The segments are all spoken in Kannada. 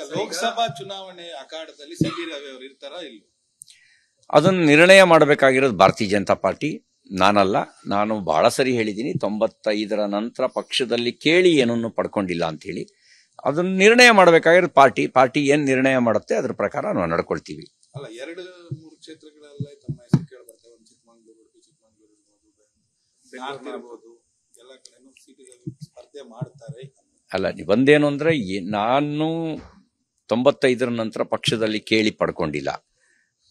ಈಗ ಲೋಕಸಭಾ ಚುನಾವಣೆ ಅಖಾಡದಲ್ಲಿ ಸಿ ರವಿ ಅವರು ಇರ್ತಾರ ಇಲ್ಲ ಅದನ್ನು ನಿರ್ಣಯ ಮಾಡಬೇಕಾಗಿರೋದು ಭಾರತೀಯ ಜನತಾ ಪಾರ್ಟಿ ನಾನಲ್ಲ ನಾನು ಬಹಳ ಸರಿ ಹೇಳಿದ್ದೀನಿ ತೊಂಬತ್ತೈದರ ನಂತರ ಪಕ್ಷದಲ್ಲಿ ಕೇಳಿ ಏನನ್ನು ಪಡ್ಕೊಂಡಿಲ್ಲ ಅಂತೇಳಿ ಅದನ್ನು ನಿರ್ಣಯ ಮಾಡಬೇಕಾಗಿರೋದು ಪಾರ್ಟಿ ಪಾರ್ಟಿ ಏನು ನಿರ್ಣಯ ಮಾಡುತ್ತೆ ಅದ್ರ ಪ್ರಕಾರ ನಾವು ನಡ್ಕೊಳ್ತೀವಿ ಅಲ್ಲ ಎರಡು ಮೂರು ಕ್ಷೇತ್ರಗಳೆಲ್ಲ ತಮ್ಮ ಹೆಸರು ಕೇಳಿ ಬರ್ತವೆ ಒಂದು ಚಿಕ್ಕಮಂಗ್ಳೂರು ಚಿಕ್ಕಮಂಗ್ಳೂರು ಇರ್ಬೋದು ಇರ್ಬೋದು ಎಲ್ಲ ಕಡೆ ಸ್ಪರ್ಧೆ ಮಾಡ್ತಾರೆ ಅಲ್ಲ ನೀವು ಒಂದೇನು ಅಂದರೆ ನಾನು ತೊಂಬತ್ತೈದರ ನಂತರ ಪಕ್ಷದಲ್ಲಿ ಕೇಳಿ ಪಡ್ಕೊಂಡಿಲ್ಲ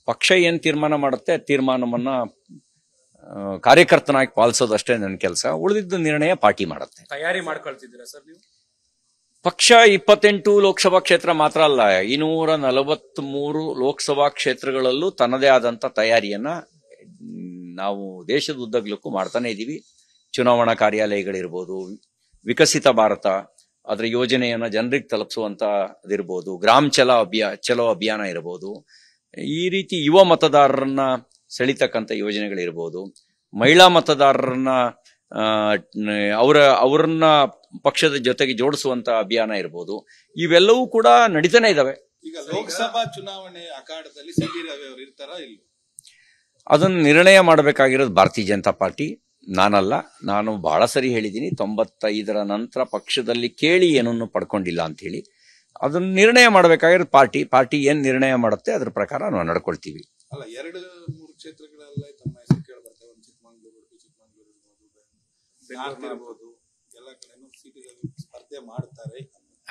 ಪಕ್ಷ ಏನು ತೀರ್ಮಾನ ಮಾಡುತ್ತೆ ತೀರ್ಮಾನವನ್ನ ಕಾರ್ಯಕರ್ತನಾಗಿ ಪಾಲಿಸೋದಷ್ಟೇ ನನ್ನ ಕೆಲಸ ಉಳಿದಿದ್ದ ನಿರ್ಣಯ ಪಾರ್ಟಿ ಮಾಡುತ್ತೆ ತಯಾರಿ ಮಾಡ್ಕೊಳ್ತಿದ್ದೀರಾ ಸರ್ ನೀವು ಪಕ್ಷ ಇಪ್ಪತ್ತೆಂಟು ಲೋಕಸಭಾ ಕ್ಷೇತ್ರ ಮಾತ್ರ ಅಲ್ಲ ಇನ್ನೂರ ನಲವತ್ತ್ಮೂರು ಲೋಕಸಭಾ ಕ್ಷೇತ್ರಗಳಲ್ಲೂ ತನ್ನದೇ ಆದಂತ ತಯಾರಿಯನ್ನ ನಾವು ದೇಶದ ಉದ್ದಗ್ಲಕ್ಕೂ ಮಾಡ್ತಾನೆ ಇದ್ದೀವಿ ಚುನಾವಣಾ ಕಾರ್ಯಾಲಯಗಳಿರ್ಬೋದು ವಿಕಸಿತ ಭಾರತ ಅದರ ಯೋಜನೆಯನ್ನ ಜನರಿಗೆ ತಲುಪಿಸುವಂತ ಅದಿರ್ಬೋದು ಗ್ರಾಮ ಚಲೋ ಅಭಿಯಾ ಚಲೋ ಅಭಿಯಾನ ಇರ್ಬೋದು ಈ ರೀತಿ ಯುವ ಮತದಾರರನ್ನ ಸೆಳಿತಕ್ಕಂಥ ಯೋಜನೆಗಳಿರ್ಬೋದು ಮಹಿಳಾ ಮತದಾರರನ್ನ ಅವರ ಅವರನ್ನ ಪಕ್ಷದ ಜೊತೆಗೆ ಜೋಡಿಸುವಂತ ಅಭಿಯಾನ ಇರ್ಬೋದು ಇವೆಲ್ಲವೂ ಕೂಡ ನಡೀತಾನೆ ಇದಾವೆ ಈಗ ಲೋಕಸಭಾ ಚುನಾವಣೆ ಅಖಾಡದಲ್ಲಿ ಇರ್ತಾರ ಇಲ್ಲ ಅದನ್ನು ನಿರ್ಣಯ ಮಾಡಬೇಕಾಗಿರೋದು ಭಾರತೀಯ ಜನತಾ ಪಾರ್ಟಿ ನಾನಲ್ಲ ನಾನು ಬಹಳ ಸರಿ ಹೇಳಿದ್ದೀನಿ ತೊಂಬತ್ತೈದರ ನಂತರ ಪಕ್ಷದಲ್ಲಿ ಕೇಳಿ ಏನನ್ನು ಪಡ್ಕೊಂಡಿಲ್ಲ ಅಂಥೇಳಿ ಅದನ್ನು ನಿರ್ಣಯ ಮಾಡಬೇಕಾಗಿರೋ ಪಾರ್ಟಿ ಪಾರ್ಟಿ ಏನು ನಿರ್ಣಯ ಮಾಡುತ್ತೆ ಅದ್ರ ಪ್ರಕಾರ ನಾವು ನಡ್ಕೊಳ್ತೀವಿ ಅಲ್ಲ ಎರಡು ಮೂರು ಕ್ಷೇತ್ರಗಳೆಲ್ಲ ತಮ್ಮ ಹೆಸರು ಒಂದು ಸ್ಪರ್ಧೆ ಮಾಡ್ತಾರೆ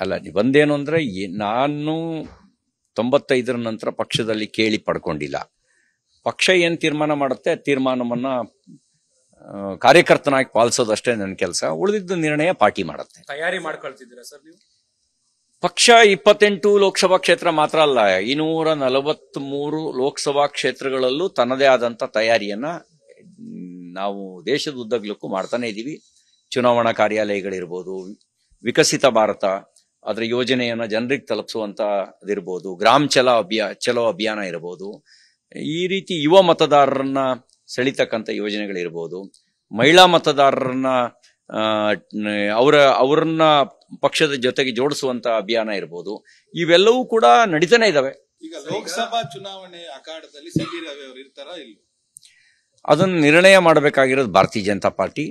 ಅಲ್ಲ ಒಂದೇನು ಅಂದರೆ ನಾನು ತೊಂಬತ್ತೈದರ ನಂತರ ಪಕ್ಷದಲ್ಲಿ ಕೇಳಿ ಪಡ್ಕೊಂಡಿಲ್ಲ ಪಕ್ಷ ಏನು ತೀರ್ಮಾನ ಮಾಡುತ್ತೆ ತೀರ್ಮಾನವನ್ನು ಕಾರ್ಯಕರ್ತನಾಗಿ ಪಾಲಿಸೋದು ಅಷ್ಟೇ ನನ್ನ ಕೆಲಸ ಉಳಿದಿದ್ದ ನಿರ್ಣಯ ಪಾರ್ಟಿ ಮಾಡುತ್ತೆ ತಯಾರಿ ಮಾಡ್ಕೊಳ್ತಿದ್ದೀರಾ ಸರ್ ನೀವು ಪಕ್ಷ ಇಪ್ಪತ್ತೆಂಟು ಲೋಕಸಭಾ ಕ್ಷೇತ್ರ ಮಾತ್ರ ಅಲ್ಲ ಇನ್ನೂರ ನಲವತ್ತ್ ಮೂರು ಲೋಕಸಭಾ ಕ್ಷೇತ್ರಗಳಲ್ಲೂ ತನ್ನದೇ ಆದಂತ ತಯಾರಿಯನ್ನ ನಾವು ದೇಶದ ಉದ್ದಗ್ಲಕ್ಕೂ ಮಾಡ್ತಾನೆ ಇದೀವಿ ಚುನಾವಣಾ ಕಾರ್ಯಾಲಯಗಳಿರ್ಬೋದು ವಿಕಸಿತ ಭಾರತ ಅದರ ಯೋಜನೆಯನ್ನ ಜನರಿಗೆ ತಲುಪಿಸುವಂತ ಇರ್ಬೋದು ಗ್ರಾಮ ಚಲೋ ಅಭಿಯಾ ಚಲೋ ಅಭಿಯಾನ ಇರ್ಬೋದು ಈ ರೀತಿ ಯುವ ಮತದಾರರನ್ನ ಸೆಳಿತಕ್ಕಂಥ ಯೋಜನೆಗಳಿರ್ಬೋದು ಮಹಿಳಾ ಮತದಾರರನ್ನ ಅವರ ಅವರನ್ನ ಪಕ್ಷದ ಜೊತೆಗೆ ಜೋಡಿಸುವಂತ ಅಭಿಯಾನ ಇರ್ಬೋದು ಇವೆಲ್ಲವೂ ಕೂಡ ನಡೀತಾನೆ ಇದಾವೆ ಈಗ ಲೋಕಸಭಾ ಚುನಾವಣೆ ಅಖಾಡದಲ್ಲಿ ಇಲ್ಲ ಅದನ್ನು ನಿರ್ಣಯ ಮಾಡಬೇಕಾಗಿರೋದು ಭಾರತೀಯ ಜನತಾ ಪಾರ್ಟಿ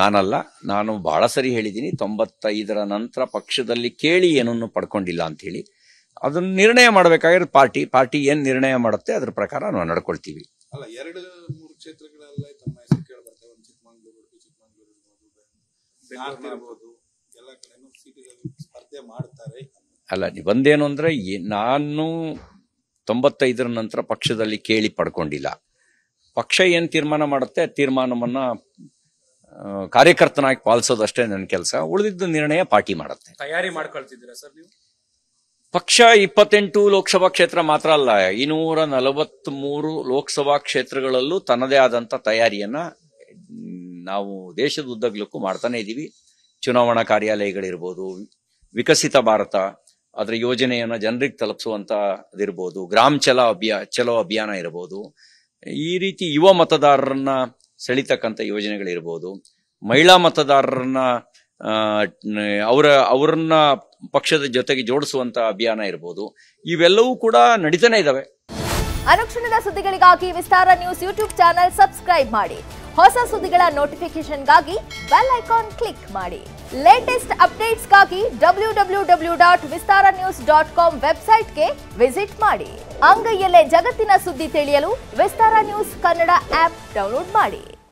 ನಾನಲ್ಲ ನಾನು ಬಹಳ ಸರಿ ಹೇಳಿದ್ದೀನಿ ತೊಂಬತ್ತೈದರ ನಂತರ ಪಕ್ಷದಲ್ಲಿ ಕೇಳಿ ಏನನ್ನು ಪಡ್ಕೊಂಡಿಲ್ಲ ಅಂತ ಹೇಳಿ ಅದನ್ನು ನಿರ್ಣಯ ಮಾಡಬೇಕಾಗಿರೋದು ಪಾರ್ಟಿ ಪಾರ್ಟಿ ಏನು ನಿರ್ಣಯ ಮಾಡುತ್ತೆ ಅದರ ಪ್ರಕಾರ ನಾವು ನಡ್ಕೊಳ್ತೀವಿ ಅಲ್ಲ ಎರಡು ಮೂರು ಕ್ಷೇತ್ರಗಳಲ್ಲೇ ತಮ್ಮ ಹೆಸರು ಕೇಳಿ ಬರ್ತವೆ ಒಂದು ಚಿಕ್ಕಮಂಗ್ಳೂರು ಉಡುಪಿ ಚಿಕ್ಕಮಂಗ್ಳೂರು ಇರ್ಬೋದು ಇರ್ಬೋದು ಎಲ್ಲ ಕಡೆನು ಸೀಟುಗಳಲ್ಲಿ ಸ್ಪರ್ಧೆ ಮಾಡ್ತಾರೆ ಅಲ್ಲ ಒಂದೇನು ಅಂದ್ರೆ ನಾನು ತೊಂಬತ್ತೈದರ ನಂತರ ಪಕ್ಷದಲ್ಲಿ ಕೇಳಿ ಪಡ್ಕೊಂಡಿಲ್ಲ ಪಕ್ಷ ಏನು ತೀರ್ಮಾನ ಮಾಡುತ್ತೆ ತೀರ್ಮಾನವನ್ನ ಕಾರ್ಯಕರ್ತನಾಗಿ ಪಾಲಿಸೋದಷ್ಟೇ ನನ್ನ ಕೆಲಸ ಉಳಿದಿದ್ದು ನಿರ್ಣಯ ಪಾರ್ಟಿ ಮಾಡುತ್ತೆ ತಯಾರಿ ಮಾಡ್ಕೊಳ್ತಿದ್ದೀರಾ ಸರ್ ನೀವು ಪಕ್ಷ ಇಪ್ಪತ್ತೆಂಟು ಲೋಕಸಭಾ ಕ್ಷೇತ್ರ ಮಾತ್ರ ಅಲ್ಲ ಇನ್ನೂರ ನಲವತ್ತ್ ಮೂರು ಲೋಕಸಭಾ ಕ್ಷೇತ್ರಗಳಲ್ಲೂ ತನ್ನದೇ ಆದಂತ ತಯಾರಿಯನ್ನ ನಾವು ದೇಶದ ಉದ್ದಗ್ಲಕ್ಕೂ ಮಾಡ್ತಾನೆ ಇದ್ದೀವಿ ಚುನಾವಣಾ ಕಾರ್ಯಾಲಯಗಳಿರ್ಬೋದು ವಿಕಸಿತ ಭಾರತ ಅದರ ಯೋಜನೆಯನ್ನ ಜನರಿಗೆ ಇರ್ಬೋದು ಗ್ರಾಮ ಚಲ ಅಭಿಯಾ ಚಲೋ ಅಭಿಯಾನ ಇರ್ಬೋದು ಈ ರೀತಿ ಯುವ ಮತದಾರರನ್ನ ಸೆಳಿತಕ್ಕಂಥ ಯೋಜನೆಗಳಿರ್ಬೋದು ಮಹಿಳಾ ಮತದಾರರನ್ನ ಅವರ ಅವ್ರನ್ನ ಪಕ್ಷದ ಜೊತೆಗೆ ಜೋಡಿಸುವಂತಹ ಅಭಿಯಾನ ಇರಬಹುದು ಇವೆಲ್ಲವೂ ಕೂಡ ನಡೀತಾನೆ ಇದಾವೆ ಅನುಕ್ಷಣದ ಸುದ್ದಿಗಳಿಗಾಗಿ Vistara news YouTube channel subscribe ಮಾಡಿ ಹೊಸ ಸುದ್ದಿಗಳ ಗಾಗಿ ಬೆಲ್ ಐಕಾನ್ ಕ್ಲಿಕ್ ಮಾಡಿ ಲೇಟೆಸ್ಟ್ ಅಪ್ಡೇಟ್ಸ್ಗಾಗಿ W W W dot Vistara news dot com ವೆಬ್ಸೈಟ್ಗೆ ವಿಸಿಟ್ ಮಾಡಿ ಅಂಗೈಯಲ್ಲೇ ಜಗತ್ತಿನ ಸುದ್ದಿ ತಿಳಿಯಲು Vistara news Kannada app download ಮಾಡಿ